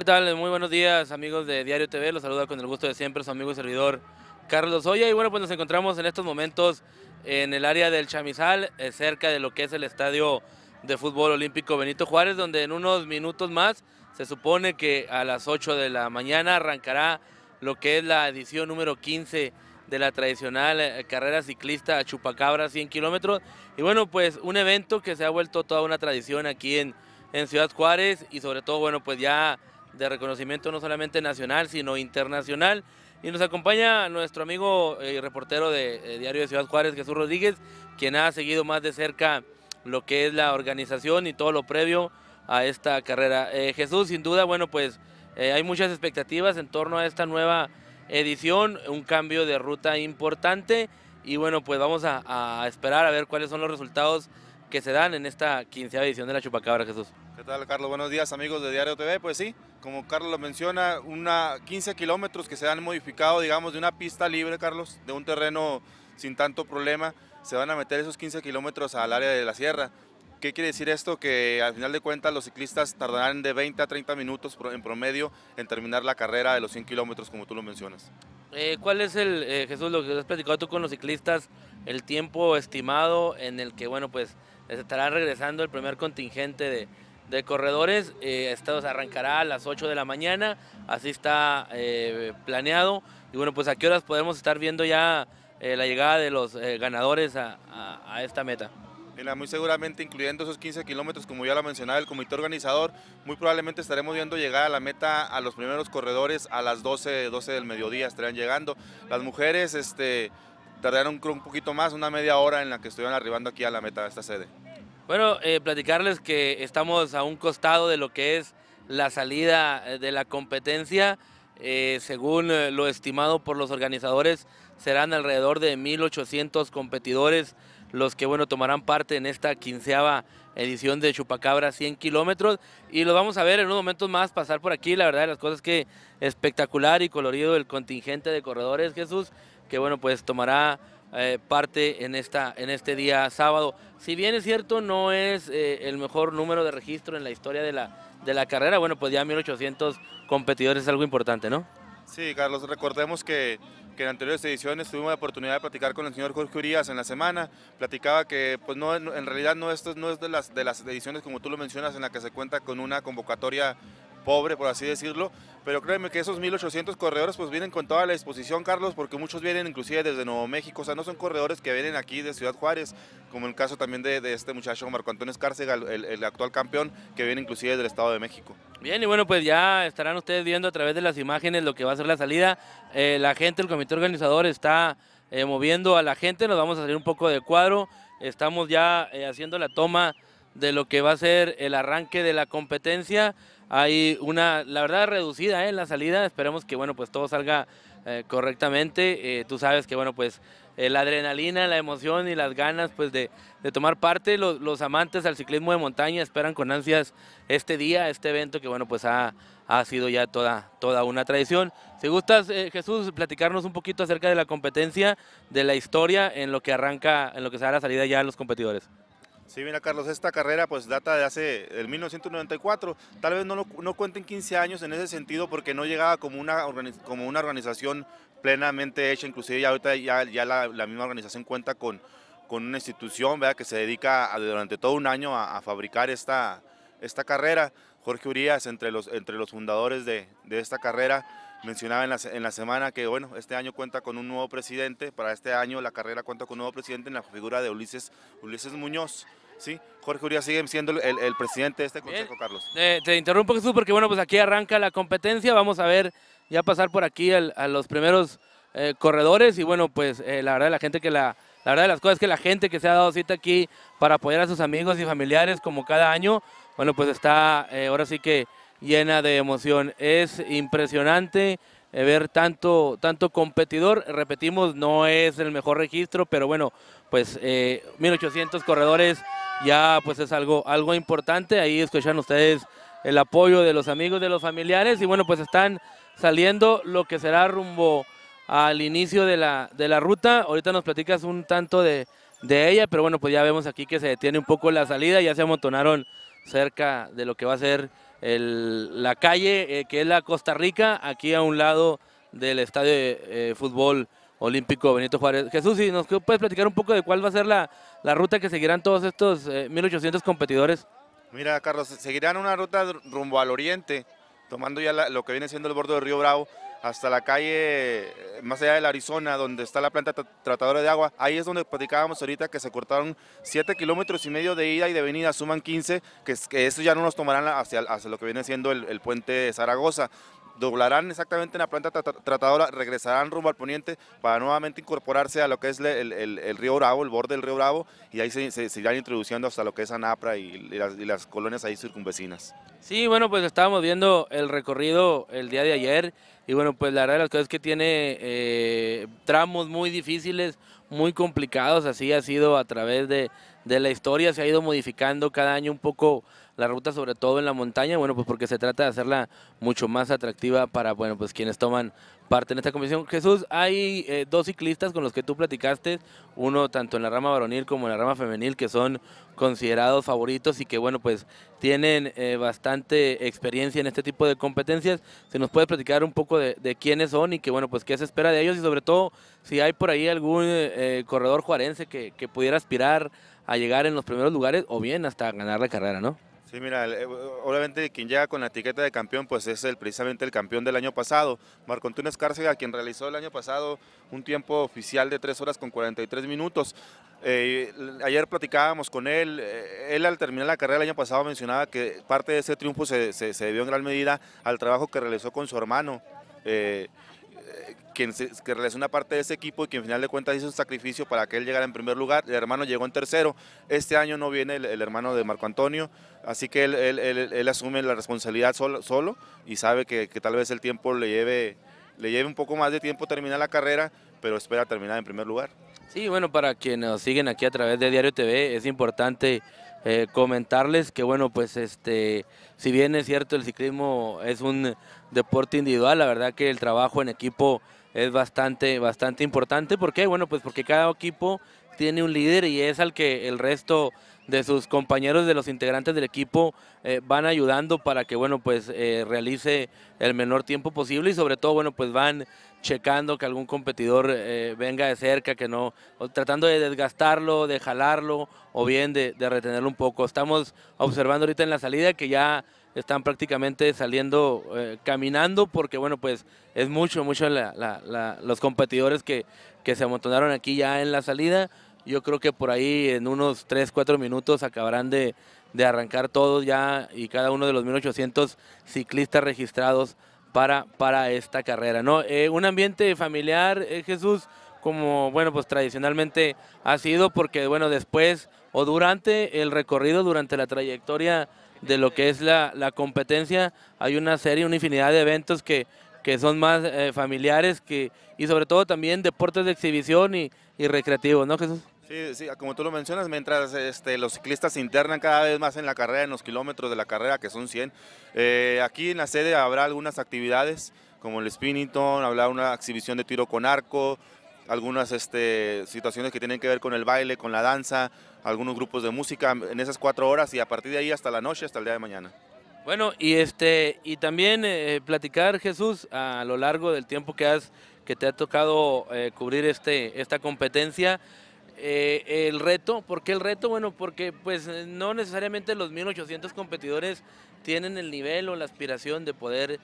¿qué tal? Muy buenos días, amigos de Diario TV. Los saluda con el gusto de siempre su amigo y servidor Carlos Oya. Y bueno, pues nos encontramos en estos momentos en el área del Chamizal, eh, cerca de lo que es el estadio de fútbol olímpico Benito Juárez, donde en unos minutos más se supone que a las 8 de la mañana arrancará lo que es la edición número 15 de la tradicional eh, carrera ciclista Chupacabra 100 kilómetros. Y bueno, pues un evento que se ha vuelto toda una tradición aquí en, en Ciudad Juárez y sobre todo, bueno, pues ya de reconocimiento no solamente nacional, sino internacional. Y nos acompaña nuestro amigo y eh, reportero de eh, Diario de Ciudad Juárez, Jesús Rodríguez, quien ha seguido más de cerca lo que es la organización y todo lo previo a esta carrera. Eh, Jesús, sin duda, bueno, pues hay muchas expectativas en torno a esta nueva edición, un cambio de ruta importante y bueno, pues vamos a, esperar a ver cuáles son los resultados que se dan en esta quincea edición de la Chupacabra, Jesús. ¿Qué tal, Carlos? Buenos días, amigos de Diario TV. Pues sí, como Carlos lo menciona, una 15 kilómetros que se han modificado, digamos, de una pista libre, Carlos, de un terreno sin tanto problema, se van a meter esos 15 kilómetros al área de la sierra. ¿Qué quiere decir esto? Que al final de cuentas los ciclistas tardarán de 20 a 30 minutos en promedio en terminar la carrera de los 100 kilómetros, como tú lo mencionas. Eh, ¿Cuál es el, eh, Jesús, lo que has platicado tú con los ciclistas, el tiempo estimado en el que, bueno, pues estará regresando el primer contingente de, de corredores. Eh, esto se arrancará a las 8 de la mañana, así está eh, planeado. Y bueno, pues a qué horas podemos estar viendo ya eh, la llegada de los ganadores a, esta meta. Mira, muy seguramente, incluyendo esos 15 kilómetros, como ya lo mencionaba el comité organizador, muy probablemente estaremos viendo llegar a la meta a los primeros corredores a las 12, 12 del mediodía, estarían llegando. Las mujeres este, tardaron un poquito más, una media hora en la que estuvieron arribando aquí a la meta, a esta sede. Bueno, eh, platicarles que estamos a un costado de lo que es la salida eh, de la competencia. Eh, según lo estimado por los organizadores, serán alrededor de 1.800 competidores los que bueno tomarán parte en esta quinceava edición de Chupacabra 100 kilómetros y los vamos a ver en unos momentos más pasar por aquí, la verdad las cosas que espectacular y colorido el contingente de corredores Jesús, que bueno pues tomará eh, parte en, esta, en este día sábado. Si bien es cierto, no es eh, el mejor número de registro en la historia de la, de la carrera, bueno, pues ya 1800 competidores es algo importante, ¿no? Sí, Carlos, recordemos que, que, en anteriores ediciones tuvimos la oportunidad de platicar con el señor Jorge Urias en la semana. Platicaba que pues no, en realidad no, esto no es de las, de las ediciones, como tú lo mencionas, en la que se cuenta con una convocatoria pobre por así decirlo. Pero créeme que esos 1.800 corredores pues vienen con toda la exposición Carlos, porque muchos vienen inclusive desde Nuevo México. O sea, no son corredores que vienen aquí de Ciudad Juárez, como el caso también de, este muchacho Marco Antonio Escárcega, el, actual campeón, que viene inclusive del Estado de México. Bien, y bueno, pues ya estarán ustedes viendo a través de las imágenes lo que va a ser la salida. Eh, la gente, el comité organizador está eh, moviendo a la gente. Nos vamos a salir un poco de cuadro. Estamos ya eh, haciendo la toma de lo que va a ser el arranque de la competencia. Hay una, la verdad, reducida ¿eh? en la salida. Esperemos que, bueno, pues todo salga eh, correctamente. Eh, tú sabes que, bueno, pues la adrenalina, la emoción y las ganas, pues de, tomar parte. Los, amantes al ciclismo de montaña esperan con ansias este día, este evento que, bueno, pues ha, sido ya toda, toda una tradición. Si gustas, Jesús, platicarnos un poquito acerca de la competencia, de la historia, en lo que arranca, en lo que será la salida ya a los competidores. Sí, mira Carlos, esta carrera pues data de hace el 1994, tal vez no, no cuenten 15 años en ese sentido porque no llegaba como una, como una organización plenamente hecha, inclusive ya ahorita ya, la, misma organización cuenta con, con una institución que se dedica durante todo un año a, fabricar esta, esta carrera. Jorge Urias, entre los, entre los fundadores de, de esta carrera, Mencionaba en la, semana que, bueno, este año cuenta con un nuevo presidente, para este año la carrera cuenta con un nuevo presidente en la figura de Ulises, Ulises Muñoz. Sí, Jorge Urias sigue siendo el, presidente de este consejo, Carlos. Eh, te interrumpo, Jesús, porque bueno, pues aquí arranca la competencia. Vamos a ver, ya pasar por aquí a los primeros eh, corredores. Y bueno, pues eh, la verdad, la gente que la, la verdad de las cosas es que la gente que se ha dado cita aquí para apoyar a sus amigos y familiares como cada año, bueno, pues está ahora sí que llena de emoción. Es impresionante eh, ver tanto, tanto competidor. Repetimos, no es el mejor registro, pero bueno, pues 1800 eh, corredores ya pues es algo, algo importante. Ahí escuchan ustedes el apoyo de los amigos, de los familiares y bueno, pues están saliendo lo que será rumbo al inicio de la, de la ruta. Ahorita nos platicas un tanto de, de ella, pero bueno, pues ya vemos aquí que se detiene un poco la salida, ya se amontonaron cerca de lo que va a ser la calle eh, que es la Costa Rica, aquí a un lado del Estadio de eh, Fútbol Olímpico Benito Juárez. Jesús, si nos puedes platicar un poco de cuál va a ser la, ruta que seguirán todos estos 1.800 eh, competidores. Mira, Carlos, seguirán una ruta rumbo al oriente, tomando ya lo que viene siendo el borde del Río Bravo, hasta la calle eh, más allá la Arizona, donde está la planta tratadora de agua. Ahí es donde platicábamos ahorita que se cortaron 7 kilómetros y medio de ida y de venida, suman 15, que, eso ya no nos tomarán hacia, lo que viene siendo el, el puente de Zaragoza doblarán exactamente en la planta tratadora, regresarán rumbo al poniente para nuevamente incorporarse a lo que es el, río Bravo, el borde del río Bravo, y ahí se, irán introduciendo hasta lo que es Anapra y, las, colonias ahí circunvecinas. Sí, bueno, pues estábamos viendo el recorrido el día de ayer, y bueno, pues la verdad es que tiene eh, tramos muy difíciles, muy complicados, así ha sido a través de, de la historia, se ha ido modificando cada año un poco la ruta sobre todo en la montaña, bueno, pues porque se trata de hacerla mucho más atractiva para, bueno, pues quienes toman parte en esta comisión Jesús, hay eh, dos ciclistas con los que tú platicaste, uno tanto en la rama varonil como en la rama femenil, que son considerados favoritos y que, bueno, pues tienen eh, bastante experiencia en este tipo de competencias. Si nos puede platicar un poco de, quiénes son y que, bueno, pues qué se espera de ellos y sobre todo si hay por ahí algún eh, corredor juarense que pudiera aspirar a llegar en los primeros lugares o bien hasta ganar la carrera, ¿no? Sí, mira, eh, obviamente quien llega con la etiqueta de campeón pues es el, precisamente el campeón del año pasado, Marco Antonio Cárcega, quien realizó el año pasado un tiempo oficial de 3 horas con 43 minutos. Eh, ayer platicábamos con él, eh, él al terminar la carrera el año pasado mencionaba que parte de ese triunfo se, se, debió en gran medida al trabajo que realizó con su hermano quien se, una parte de ese equipo y quien al final de cuentas hizo un sacrificio para que él llegara en primer lugar. El hermano llegó en tercero. Este año no viene el, hermano de Marco Antonio, así que él, asume la responsabilidad solo, y sabe que, tal vez el tiempo le lleve, le lleve un poco más de tiempo terminar la carrera, pero espera terminar en primer lugar. Sí, bueno, para quienes nos siguen aquí a través de Diario TV, es importante eh, comentarles que, bueno, pues este, si bien es cierto, el ciclismo es un deporte individual, la verdad que el trabajo en equipo es bastante, bastante importante. ¿Por qué? Bueno, pues porque cada equipo tiene un líder y es al que el resto de sus compañeros, de los integrantes del equipo, eh, van ayudando para que, bueno, pues eh, realice el menor tiempo posible y sobre todo, bueno, pues van checando que algún competidor eh, venga de cerca, que no, tratando de desgastarlo, de jalarlo o bien de, de retenerlo un poco. Estamos observando ahorita en la salida que ya están prácticamente saliendo eh, caminando porque, bueno, pues es mucho, mucho los competidores que, que se amontonaron aquí ya en la salida. Yo creo que por ahí en unos 3, 4 minutos acabarán de, arrancar todos ya y cada uno de los 1800 ciclistas registrados para, para esta carrera. ¿no? Eh, un ambiente familiar, eh, Jesús, como bueno, pues tradicionalmente ha sido, porque bueno, después o durante el recorrido, durante la trayectoria de lo que es la, la competencia. Hay una serie, una infinidad de eventos que, que son más eh, familiares que, y sobre todo también deportes de exhibición y, y recreativos, ¿no Jesús? Sí, sí, como tú lo mencionas, mientras este, los ciclistas se internan cada vez más en la carrera, en los kilómetros de la carrera, que son 100, eh, aquí en la sede habrá algunas actividades como el spinnington, habrá una exhibición de tiro con arco, algunas este, situaciones que tienen que ver con el baile, con la danza, algunos grupos de música en esas cuatro horas y a partir de ahí hasta la noche, hasta el día de mañana. Bueno, y este y también eh, eh, platicar, Jesús, a lo largo del tiempo que has que te ha tocado eh, cubrir este esta competencia, el reto, ¿por qué el reto? Bueno, porque pues no necesariamente los 1800 competidores tienen el nivel o la aspiración de poder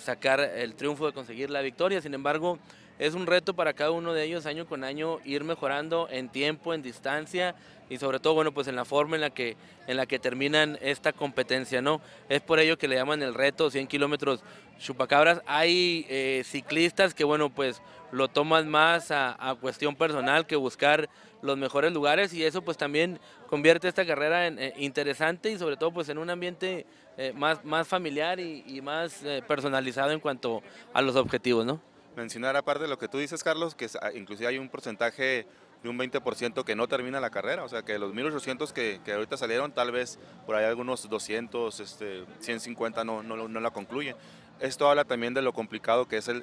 sacar el triunfo, de conseguir la victoria. Sin embargo, es un reto para cada uno de ellos año con año ir mejorando en tiempo, en distancia y sobre todo, bueno, pues en la forma en la que, en la que terminan esta competencia, ¿no? Es por ello que le llaman el reto 100 kilómetros chupacabras. Hay eh, ciclistas que, bueno, pues lo toman más a, cuestión personal que buscar los mejores lugares y eso pues también convierte esta carrera en, eh, interesante y sobre todo pues en un ambiente eh, más, más familiar y, y más personalizado en cuanto a los objetivos, ¿no? mencionar, aparte de lo que tú dices, Carlos, que ah, inclusive hay un porcentaje de un 20% que no termina la carrera, o sea que los 1800 que, ahorita salieron, tal vez por ahí algunos 200, este, 150 no, no, la concluyen. Esto habla también de lo complicado que es el,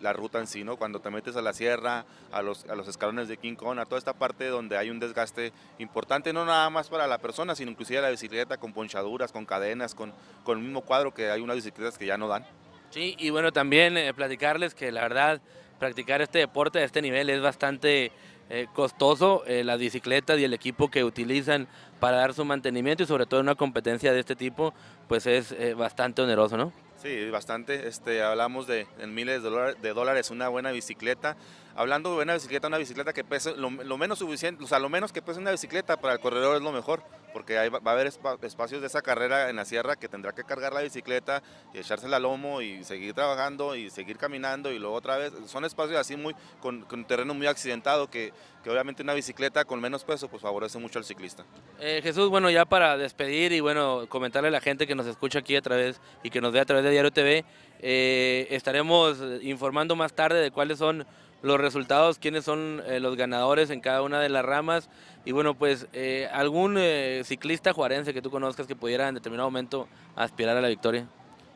la ruta en sí, ¿no? Cuando te metes a la sierra, a los, a los escalones de King Kong, a toda esta parte donde hay un desgaste importante, no nada más para la persona, sino inclusive la bicicleta con ponchaduras, con cadenas, con, con el mismo cuadro que hay unas bicicletas que ya no dan. Sí, y bueno, también eh, platicarles que la verdad, practicar este deporte a este nivel es bastante eh, costoso. Eh, las bicicletas y el equipo que utilizan para dar su mantenimiento y sobre todo en una competencia de este tipo, pues es bastante oneroso, ¿no? Sí, bastante. Este, hablamos de en miles de, dólares una buena bicicleta. Hablando de buena bicicleta, una bicicleta que pese lo, menos suficiente, o sea, lo menos que pese una bicicleta para el corredor es lo mejor porque va a haber espacios de esa carrera en la sierra que tendrá que cargar la bicicleta y echarse la lomo y seguir trabajando y seguir caminando y luego otra vez. Son espacios así muy con, terreno muy accidentado que, que, obviamente una bicicleta con menos peso pues favorece mucho al ciclista. Eh, Jesús, bueno, ya para despedir y bueno, comentarle a la gente que nos escucha aquí a través y que nos ve a través de Diario TV, eh, estaremos informando más tarde de cuáles son los resultados, quiénes son eh, los ganadores en cada una de las ramas. Y bueno, pues eh, algún eh, ciclista juarense que tú conozcas que pudiera en determinado momento aspirar a la victoria.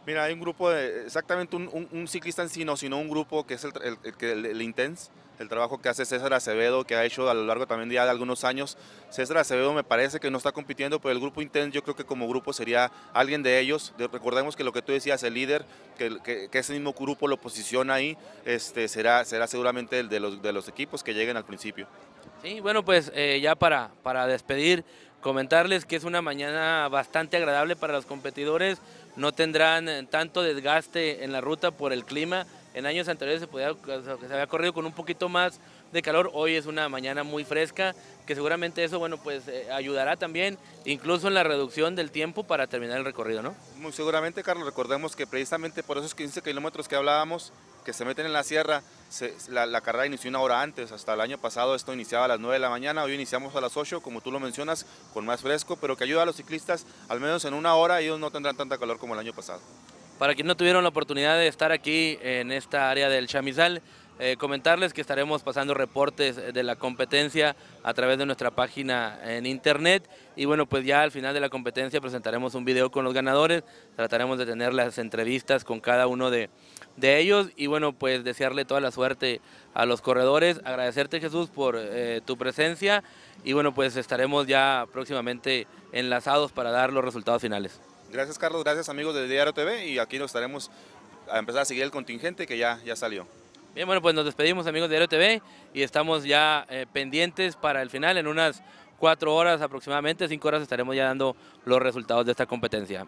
Mira, hay un grupo, de, exactamente un, un, ciclista en sí, no, sino un grupo que es el, el, el, Intense, el trabajo que hace César Acevedo, que ha hecho a lo largo también ya de algunos años. César Acevedo me parece que no está compitiendo, pero el grupo Intense yo creo que como grupo sería alguien de ellos. Recordemos que lo que tú decías, el líder, que, que, ese mismo grupo lo posiciona ahí, este, será, será seguramente el de los, de los equipos que lleguen al principio. Sí, bueno, pues eh, ya para, para despedir, comentarles que es una mañana bastante agradable para los competidores no tendrán eh, tanto desgaste en la ruta por el clima. En años anteriores se podía, se había corrido con un poquito más de calor, hoy es una mañana muy fresca, que seguramente eso, bueno, pues eh, ayudará también, incluso en la reducción del tiempo para terminar el recorrido, ¿no? Muy seguramente, Carlos, recordemos que precisamente por esos 15 kilómetros que hablábamos, que se meten en la sierra, la, carrera inició una hora antes, hasta el año pasado esto iniciaba a las 9 de la mañana, hoy iniciamos a las 8, como tú lo mencionas, con más fresco, pero que ayuda a los ciclistas, al menos en una hora ellos no tendrán tanta calor como el año pasado. Para quienes no tuvieron la oportunidad de estar aquí en esta área del Chamizal, eh, comentarles que estaremos pasando reportes de la competencia a través de nuestra página en internet y bueno, pues ya al final de la competencia presentaremos un video con los ganadores, trataremos de tener las entrevistas con cada uno de, ellos y bueno, pues desearle toda la suerte a los corredores, agradecerte Jesús por eh, tu presencia y bueno, pues estaremos ya próximamente enlazados para dar los resultados finales. Gracias Carlos, gracias amigos de Diario TV y aquí nos estaremos a empezar a seguir el contingente que ya, ya salió. Bien, bueno, pues nos despedimos amigos de Aero y estamos ya eh, pendientes para el final. En unas cuatro horas aproximadamente, cinco horas estaremos ya dando los resultados de esta competencia.